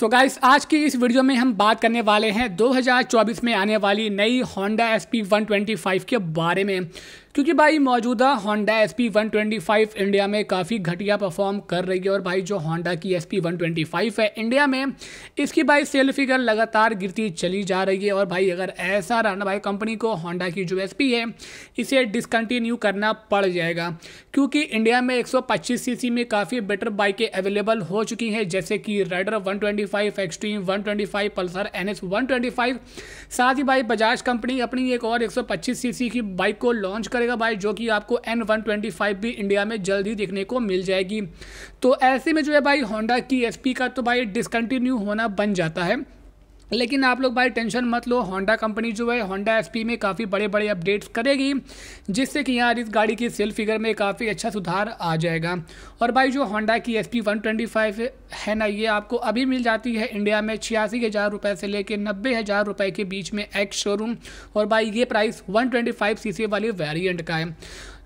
तो गाइस आज की इस वीडियो में हम बात करने वाले हैं 2024 में आने वाली नई होंडा एस पी के बारे में क्योंकि भाई मौजूदा Honda S P one twenty five India में काफ़ी घटिया परफॉर्म कर रही है और भाई जो होंडा की S P one twenty five है इंडिया में इसकी भाई सेल फिगर लगातार गिरती चली जा रही है और भाई अगर ऐसा रहा ना भाई कंपनी को होंडा की जो एस पी है इसे डिसकंटिन्यू करना पड़ जाएगा क्योंकि इंडिया में एक सौ पच्चीस सी सी में काफ़ी बेटर बाइकें अवेलेबल हो चुकी हैं जैसे कि Raider five extreme one twenty five Pulsar N S one twenty five साथ ही भाई बजाज कंपनी अपनी एक और एक सौ पच्चीस सी सी की बाइक को लॉन्च करे पड़ेगा बाइक जो कि आपको एन वन ट्वेंटी फाइव भी इंडिया में जल्द ही देखने को मिल जाएगी तो ऐसे में जो है भाई होंडा की एस का तो भाई डिसकंटिन्यू होना बन जाता है लेकिन आप लोग भाई टेंशन मत लो होंडा कंपनी जो है होंडा एसपी में काफ़ी बड़े बड़े अपडेट्स करेगी जिससे कि यार इस गाड़ी की सेल फिगर में काफ़ी अच्छा सुधार आ जाएगा और भाई जो होंडा की S P one twenty five है ना ये आपको अभी मिल जाती है इंडिया में छियासी हज़ार रुपये से लेकर नब्बे हज़ार रुपये के बीच में एक्स शोरूम और भाई ये price one twenty five C C वाली वेरियंट का है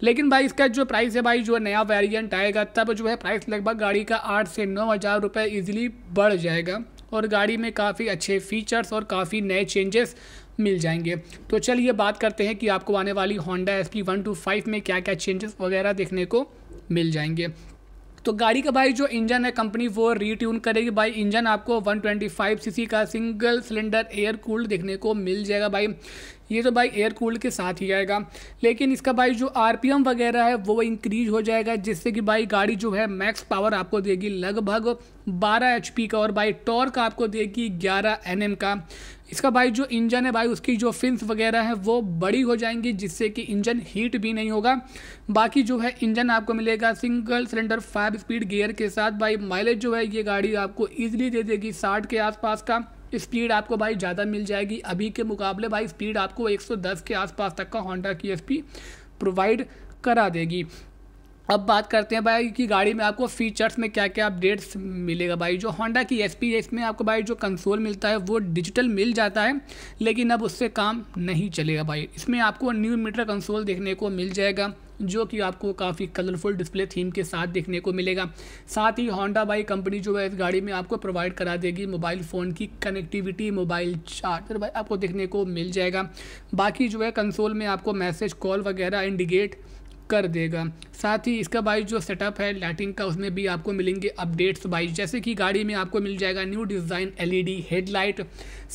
लेकिन भाई इसका जो प्राइस है भाई जो नया वेरियंट आएगा तब जो है प्राइस लगभग गाड़ी का आठ से नौ हज़ार रुपये ईजिली बढ़ जाएगा और गाड़ी में काफ़ी अच्छे फीचर्स और काफ़ी नए चेंजेस मिल जाएंगे तो चलिए बात करते हैं कि आपको आने वाली Honda S P one two five में क्या क्या चेंजेस वगैरह देखने को मिल जाएंगे तो गाड़ी का भाई जो इंजन है कंपनी वो रीट्यून करेगी भाई इंजन आपको 125 सीसी का सिंगल सिलेंडर एयर कूल्ड देखने को मिल जाएगा भाई ये तो भाई एयर कूल्ड के साथ ही आएगा लेकिन इसका भाई जो आरपीएम वगैरह है वो इंक्रीज हो जाएगा जिससे कि भाई गाड़ी जो है मैक्स पावर आपको देगी लगभग 12 एचपी का और भाई टॉर्क आपको देगी 11 एनएम का इसका भाई जो इंजन है भाई उसकी जो फिंस वगैरह है वो बड़ी हो जाएंगी जिससे कि इंजन हीट भी नहीं होगा बाकी जो है इंजन आपको मिलेगा single cylinder five speed gear के साथ भाई माइलेज जो है ये गाड़ी आपको ईजिली दे देगी साठ के आसपास का स्पीड आपको भाई ज़्यादा मिल जाएगी अभी के मुकाबले भाई स्पीड आपको 110 के आसपास तक का होंडा की एस प्रोवाइड करा देगी अब बात करते हैं भाई कि गाड़ी में आपको फीचर्स में क्या क्या अपडेट्स मिलेगा भाई जो होंडा की एस पी इसमें आपको भाई जो कंसोल मिलता है वो डिजिटल मिल जाता है लेकिन अब उससे काम नहीं चलेगा भाई इसमें आपको न्यू मीटर कंसोल देखने को मिल जाएगा जो कि आपको काफ़ी कलरफुल डिस्प्ले थीम के साथ देखने को मिलेगा साथ ही होंडा बाई कंपनी जो है इस गाड़ी में आपको प्रोवाइड करा देगी मोबाइल फ़ोन की कनेक्टिविटी मोबाइल चार्जर भाई आपको देखने को मिल जाएगा बाकी जो है कंसोल में आपको मैसेज कॉल वगैरह इंडिकेट कर देगा साथ ही इसका बाइज जो सेटअप है लाइटिंग का उसमें भी आपको मिलेंगे अपडेट्स बाइज जैसे कि गाड़ी में आपको मिल जाएगा न्यू डिज़ाइन एलईडी हेडलाइट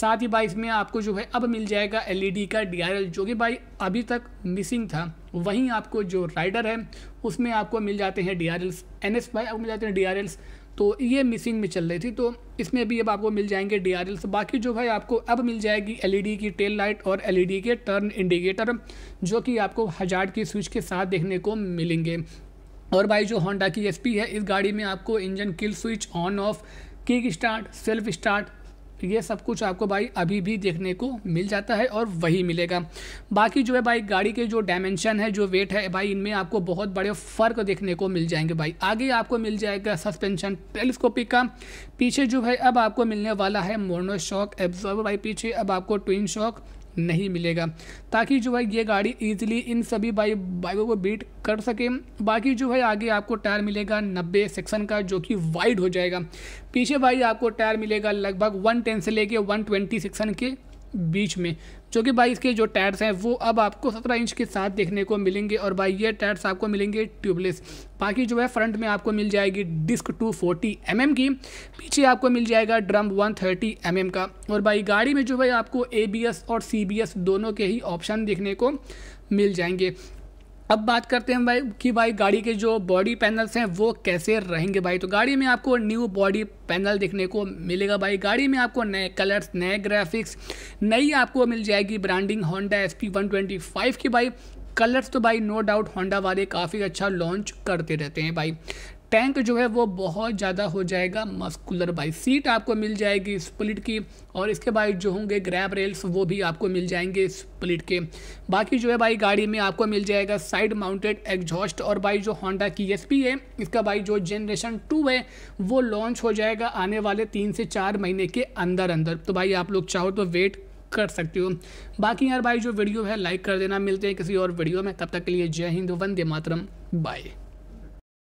साथ ही बाइज में आपको जो है अब मिल जाएगा एलईडी का डीआरएल जो कि भाई अभी तक मिसिंग था वहीं आपको जो राइडर है उसमें आपको मिल जाते हैं D R Ls N S बाई आपको मिल जाते हैं डी आर एल्स तो ये मिसिंग में चल रही थी तो इसमें भी अब आपको मिल जाएंगे डी आर एल्स बाकी जो है आपको अब मिल जाएगी एल ई डी की टेल लाइट और एल ई डी के टर्न इंडिकेटर जो कि आपको हजार की स्विच के साथ देखने को मिलेंगे और भाई जो होंडा की एस है इस गाड़ी में आपको engine kill switch on off kick start self start तो ये सब कुछ आपको भाई अभी भी देखने को मिल जाता है और वही मिलेगा बाकी जो है भाई गाड़ी के जो डायमेंशन है जो वेट है भाई इनमें आपको बहुत बड़े फ़र्क देखने को मिल जाएंगे भाई आगे आपको मिल जाएगा सस्पेंशन टेलीस्कोपिक का पीछे जो है अब आपको मिलने वाला है मोनो शॉक एब्जॉर्वर भाई पीछे अब आपको ट्विन शॉक नहीं मिलेगा ताकि जो है ये गाड़ी इजीली इन सभी बाइक बाइकों को बीट कर सके बाकी जो है आगे आपको टायर मिलेगा नब्बे सेक्शन का जो कि वाइड हो जाएगा पीछे भाई आपको टायर मिलेगा लगभग वन से लेके वन सेक्शन के बीच में जो कि भाई इसके जो टायर्स हैं वो अब आपको 17 इंच के साथ देखने को मिलेंगे और भाई ये टायर्स आपको मिलेंगे ट्यूबलेस बाकी जो है फ्रंट में आपको मिल जाएगी डिस्क 240 फोर्टी mm की पीछे आपको मिल जाएगा ड्रम 130 थर्टी mm का और भाई गाड़ी में जो है आपको ए और सी दोनों के ही ऑप्शन देखने को मिल जाएंगे अब बात करते हैं भाई कि भाई गाड़ी के जो बॉडी पैनल्स हैं वो कैसे रहेंगे भाई तो गाड़ी में आपको न्यू बॉडी पैनल देखने को मिलेगा भाई गाड़ी में आपको नए कलर्स नए ग्राफिक्स नई आपको मिल जाएगी branding Honda S P one twenty five की भाई कलर्स तो भाई नो डाउट होंडा वाले काफ़ी अच्छा लॉन्च करते रहते हैं भाई टैंक जो है वो बहुत ज़्यादा हो जाएगा मस्कुलर बाई सीट आपको मिल जाएगी स्प्लिट की और इसके बाद जो होंगे ग्रैब रेल्स वो भी आपको मिल जाएंगे स्प्लिट के बाकी जो है भाई गाड़ी में आपको मिल जाएगा साइड माउंटेड एग्जॉस्ट और भाई जो होंडा की एस है इसका भाई जो जनरेशन टू है वो लॉन्च हो जाएगा आने वाले तीन से चार महीने के अंदर अंदर तो भाई आप लोग चाहो तो वेट कर सकते हो बाकी यार भाई जो वीडियो है लाइक कर देना मिलते हैं किसी और वीडियो में तब तक के लिए जय हिंद वंदे मातरम बाय